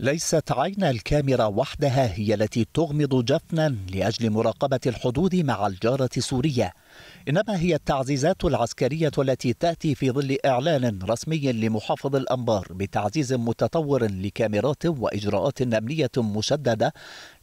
ليست عين الكاميرا وحدها هي التي تغمض جفنا لاجل مراقبه الحدود مع الجاره سوريا انما هي التعزيزات العسكريه التي تاتي في ظل اعلان رسمي لمحافظ الانبار بتعزيز متطور لكاميرات واجراءات امنيه مشدده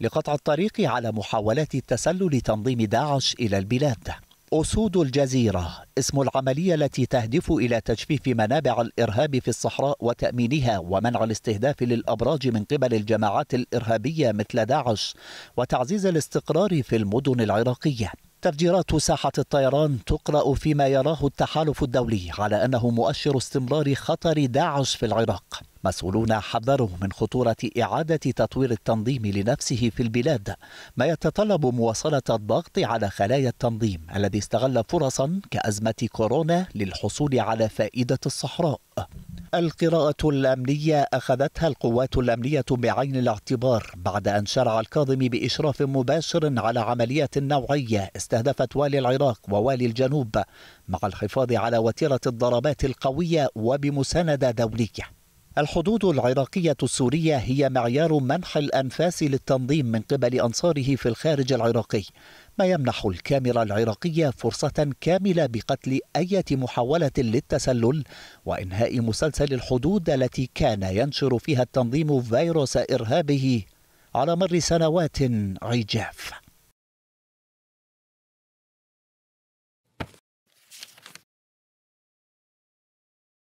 لقطع الطريق على محاولات تسلل تنظيم داعش الى البلاد أسود الجزيرة اسم العملية التي تهدف إلى تجفيف منابع الإرهاب في الصحراء وتأمينها ومنع الاستهداف للأبراج من قبل الجماعات الإرهابية مثل داعش وتعزيز الاستقرار في المدن العراقية تفجيرات ساحة الطيران تقرأ فيما يراه التحالف الدولي على أنه مؤشر استمرار خطر داعش في العراق مسؤولون حذروا من خطورة إعادة تطوير التنظيم لنفسه في البلاد ما يتطلب مواصلة الضغط على خلايا التنظيم الذي استغل فرصا كأزمة كورونا للحصول على فائدة الصحراء القراءة الأمنية أخذتها القوات الأمنية بعين الاعتبار بعد أن شرع الكاظم بإشراف مباشر على عملية نوعية استهدفت والي العراق ووالي الجنوب مع الحفاظ على وتيرة الضربات القوية وبمساندة دولية الحدود العراقية السورية هي معيار منح الأنفاس للتنظيم من قبل أنصاره في الخارج العراقي ما يمنح الكاميرا العراقية فرصة كاملة بقتل أي محاولة للتسلل وإنهاء مسلسل الحدود التي كان ينشر فيها التنظيم فيروس إرهابه على مر سنوات عجاف